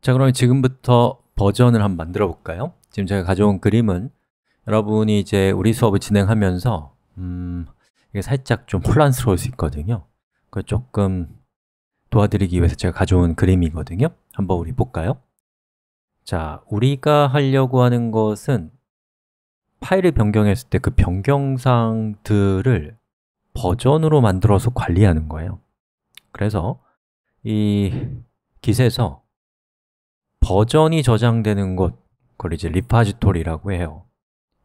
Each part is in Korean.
자, 그러면 지금부터 버전을 한번 만들어 볼까요? 지금 제가 가져온 그림은 여러분이 이제 우리 수업을 진행하면서 음, 이게 살짝 좀 혼란스러울 수 있거든요 그걸 조금 도와드리기 위해서 제가 가져온 그림이거든요 한번 우리 볼까요? 자, 우리가 하려고 하는 것은 파일을 변경했을 때 그 변경사항들을 버전으로 만들어서 관리하는 거예요 그래서 이 깃에서 버전이 저장되는 곳 그걸 이제 리파지토리라고 해요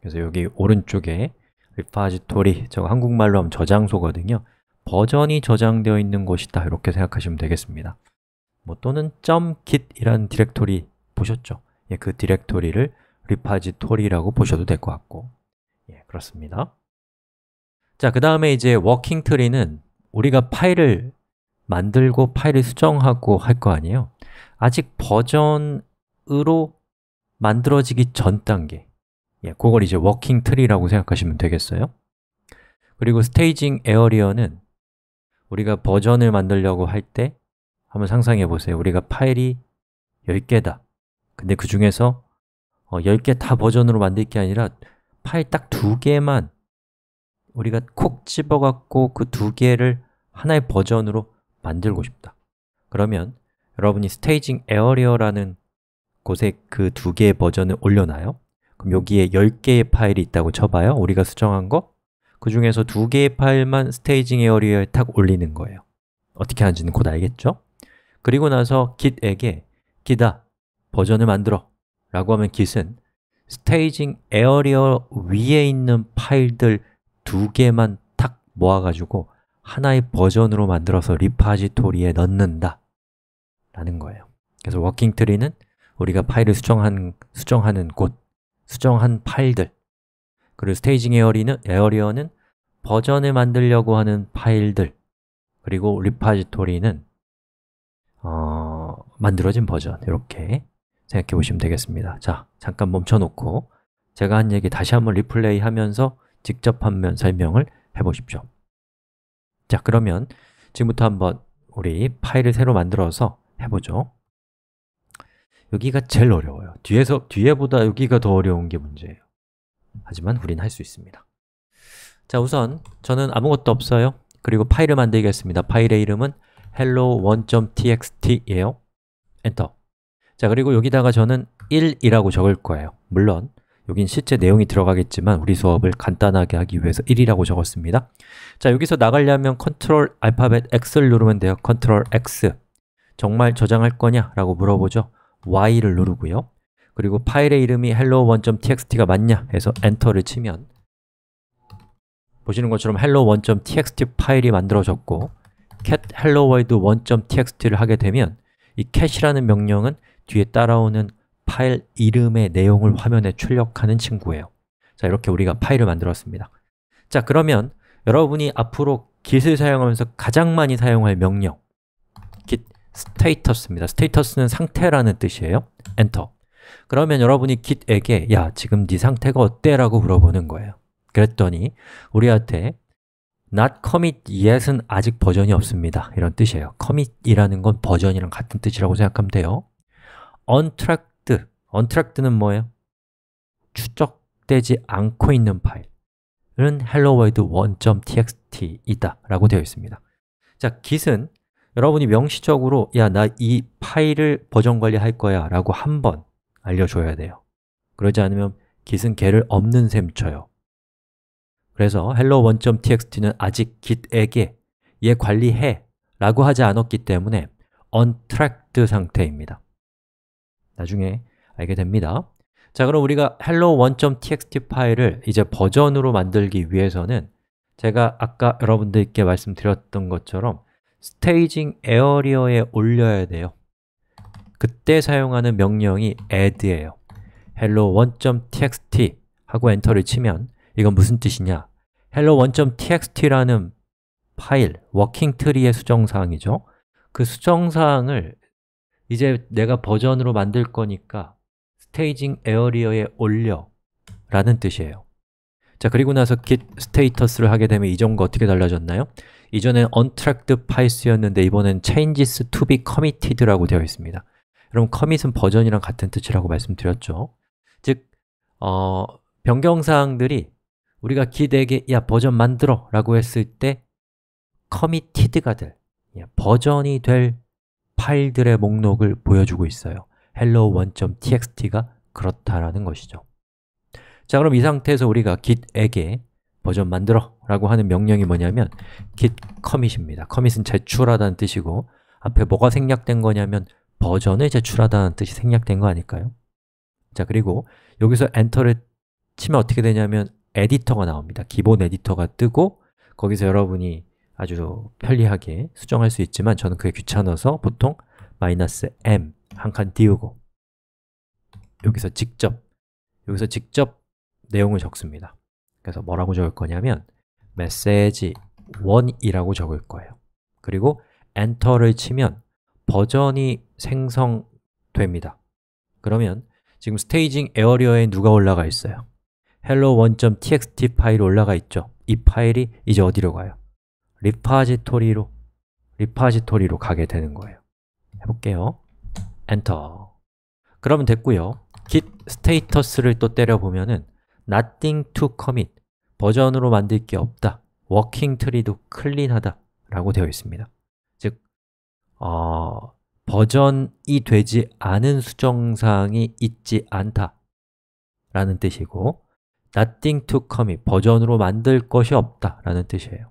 그래서 여기 오른쪽에 리파지토리, 저거 한국말로 하면 저장소거든요 버전이 저장되어 있는 곳이다 이렇게 생각하시면 되겠습니다 뭐 또는 .git이라는 디렉토리 보셨죠? 예, 그 디렉토리를 리파지토리라고 보셔도 될 것 같고 예, 그렇습니다 자, 그 다음에 이제 워킹 트리는 우리가 파일을 만들고 파일을 수정하고 할 거 아니에요? 아직 버전으로 만들어지기 전 단계 예, 그걸 이제 워킹 트리라고 생각하시면 되겠어요 그리고 스테이징 에어리어는 우리가 버전을 만들려고 할 때 한번 상상해 보세요 우리가 파일이 10개다 근데 그 중에서 어, 10개 다 버전으로 만들 게 아니라 파일 딱 두 개만 우리가 콕 집어갖고 그 두 개를 하나의 버전으로 만들고 싶다 그러면 여러분이 스테이징 에어리어라는 곳에 그 두 개의 버전을 올려놔요 그럼 여기에 10개의 파일이 있다고 쳐봐요 우리가 수정한 거그 중에서 두 개의 파일만 스테이징 에어리어에 탁 올리는 거예요 어떻게 하는지는 곧 알겠죠? 그리고 나서 git에게 기다 버전을 만들어 라고 하면 git은 스테이징 에어리어 위에 있는 파일들 두 개만 탁 모아가지고 하나의 버전으로 만들어서 리파지토리에 넣는다 라는 거예요 그래서 워킹 트리는 우리가 파일을 수정한, 수정하는 곳, 수정한 파일들 그리고 스테이징 에어리는, 에어리어는 버전을 만들려고 하는 파일들 그리고 리파지토리는 어, 만들어진 버전 이렇게 생각해 보시면 되겠습니다 자, 잠깐 멈춰놓고 제가 한 얘기 다시 한번 리플레이 하면서 직접 한 면 설명을 해 보십시오 자, 그러면 지금부터 한번 우리 파일을 새로 만들어서 해보죠 여기가 제일 어려워요 뒤에서, 뒤에보다 여기가 더 어려운 게 문제예요 하지만 우린 할수 있습니다 자, 우선 저는 아무것도 없어요 그리고 파일을 만들겠습니다 파일의 이름은 hello1.txt예요 엔터 자, 그리고 여기다가 저는 1이라고 적을 거예요 물론 여긴 실제 내용이 들어가겠지만 우리 수업을 간단하게 하기 위해서 1이라고 적었습니다. 자, 여기서 나가려면 컨트롤 알파벳 X를 누르면 돼요. 컨트롤 X. 정말 저장할 거냐? 라고 물어보죠. Y를 누르고요. 그리고 파일의 이름이 hello1.txt가 맞냐? 해서 엔터를 치면 보시는 것처럼 hello1.txt 파일이 만들어졌고 cat hello world 1.txt를 하게 되면 이 cat이라는 명령은 뒤에 따라오는 파일 이름의 내용을 화면에 출력하는 친구예요 자, 이렇게 우리가 파일을 만들었습니다 자, 그러면 여러분이 앞으로 git을 사용하면서 가장 많이 사용할 명령 git status입니다 status는 상태라는 뜻이에요 엔터 그러면 여러분이 git에게 야, 지금 네 상태가 어때? 라고 물어보는 거예요 그랬더니 우리한테 not commit yet은 아직 버전이 없습니다 이런 뜻이에요 commit이라는 건 버전이랑 같은 뜻이라고 생각하면 돼요 on track 언트랙트는 뭐예요? 추적되지 않고 있는 파일은 helloworld1.txt이다 라고 되어 있습니다 자, git은 여러분이 명시적으로 야, 나 이 파일을 버전 관리할 거야 라고 한 번 알려줘야 돼요 그러지 않으면 git은 개를 없는 셈 쳐요 그래서 hello1.txt는 아직 git에게 얘 관리해 라고 하지 않았기 때문에 untracked 상태입니다 나중에 알게 됩니다 자 그럼 우리가 hello1.txt 파일을 이제 버전으로 만들기 위해서는 제가 아까 여러분들께 말씀드렸던 것처럼 스테이징 에어리어에 올려야 돼요 그때 사용하는 명령이 add예요 hello1.txt 하고 엔터를 치면 이건 무슨 뜻이냐 hello1.txt라는 파일, 워킹 트리의 수정사항이죠 그 수정사항을 이제 내가 버전으로 만들 거니까 스테이징 에어리어에 올려 라는 뜻이에요 자, 그리고 나서 git status를 하게 되면 이전과 어떻게 달라졌나요? 이전엔 untracked 파이스였는데 이번엔 changes to be committed라고 되어 있습니다 그럼 commit은 버전이랑 같은 뜻이라고 말씀드렸죠 즉, 어, 변경사항들이 우리가 git에게 야, 버전 만들어 라고 했을 때 committed가 될, 버전이 될 파일들의 목록을 보여주고 있어요 hello1.txt가 그렇다라는 것이죠 자 그럼 이 상태에서 우리가 git에게 버전 만들어 라고 하는 명령이 뭐냐면 git commit입니다 commit은 제출하다는 뜻이고 앞에 뭐가 생략된 거냐면 버전을 제출하다는 뜻이 생략된 거 아닐까요? 자 그리고 여기서 엔터를 치면 어떻게 되냐면 에디터가 나옵니다 기본 에디터가 뜨고 거기서 여러분이 아주 편리하게 수정할 수 있지만 저는 그게 귀찮아서 보통 마이너스 m 한칸 띄우고 여기서 직접 여기서 직접 내용을 적습니다 그래서 뭐라고 적을 거냐면 메시지 1이라고 적을 거예요 그리고 엔터를 치면 버전이 생성됩니다 그러면 지금 스테이징 에어리어에 누가 올라가 있어요? hello1.txt 파일 올라가 있죠 이 파일이 이제 어디로 가요? 리파지토리로 리파지토리로 가게 되는 거예요 해볼게요 엔터 그러면 됐고요 git s t a t u 를또 때려보면은 nothing to commit 버전으로 만들 게 없다 working t r e e 도 클린하다 라고 되어 있습니다 즉, 어, 버전이 되지 않은 수정사항이 있지 않다 라는 뜻이고 nothing to commit, 버전으로 만들 것이 없다 라는 뜻이에요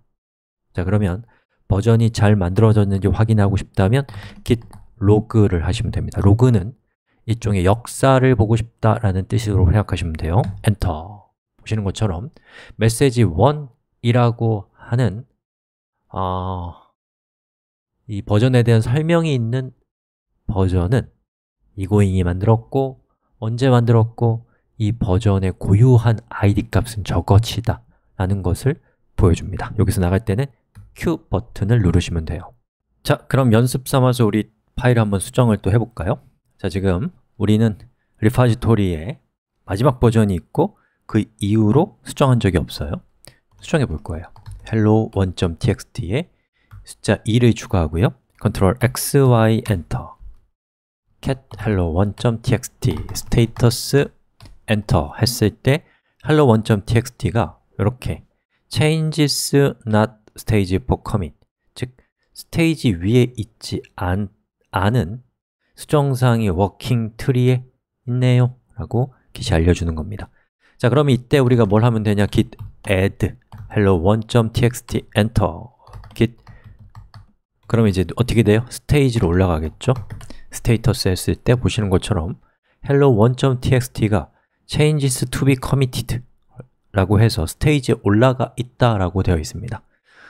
자, 그러면 버전이 잘 만들어졌는지 확인하고 싶다면 git 로그를 하시면 됩니다 로그는 일종의 역사를 보고 싶다라는 뜻으로 생각하시면 돼요 엔터 보시는 것처럼 메시지 1이라고 하는 어, 이 버전에 대한 설명이 있는 버전은 이고잉이 만들었고 언제 만들었고 이 버전의 고유한 id 값은 저것이다 라는 것을 보여줍니다 여기서 나갈 때는 Q 버튼을 누르시면 돼요 자, 그럼 연습 삼아서 우리 파일 한번 수정을 또 해볼까요? 자, 지금 우리는 리파지토리에 마지막 버전이 있고 그 이후로 수정한 적이 없어요 수정해 볼 거예요 hello 1.txt에 숫자 2를 추가하고요 Ctrl x, y, Enter cat hello 1.txt status enter 했을 때 hello 1.txt가 이렇게 changes not stage for commit 즉 스테이지 위에 있지 않 아는 수정사항이 워킹 트리에 있네요 라고 git이 알려주는 겁니다 자, 그럼 이때 우리가 뭘 하면 되냐 git add hello 1.txt enter git 그럼 이제 어떻게 돼요? 스테이지로 올라가겠죠? 스테이터스 했을 때 보시는 것처럼 hello 1.txt가 changes to be committed 라고 해서 스테이지에 올라가 있다 라고 되어 있습니다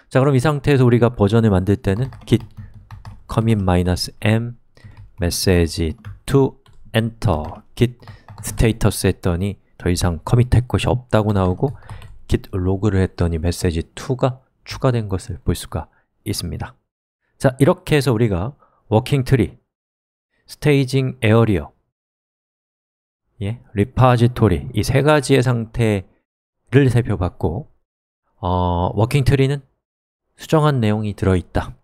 자 그럼 이 상태에서 우리가 버전을 만들 때는 git commit-m message to enter git status 했더니 더 이상 커밋할 것이 없다고 나오고 git log를 했더니 메 e 지 2가 추가된 것을 볼 수가 있습니다 자, 이렇게 해서 우리가 워킹 트리, 스테이징 에어리어, 예, 리파지토리 이 세 가지의 상태를 살펴봤고 어, 워킹 트리는 수정한 내용이 들어있다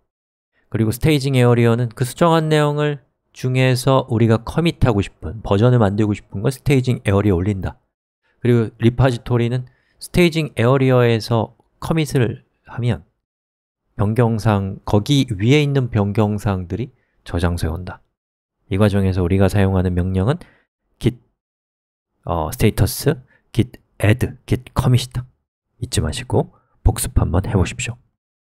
그리고 스테이징 에어리어는 그 수정한 내용을 중에서 우리가 커밋하고 싶은, 버전을 만들고 싶은 걸 스테이징 에어리어 올린다 그리고 리파지토리는 스테이징 에어리어에서 커밋을 하면 변경상, 거기 위에 있는 변경사항들이 저장소에 온다 이 과정에서 우리가 사용하는 명령은 git 어, status, git add, git commit이다 잊지 마시고 복습 한번 해보십시오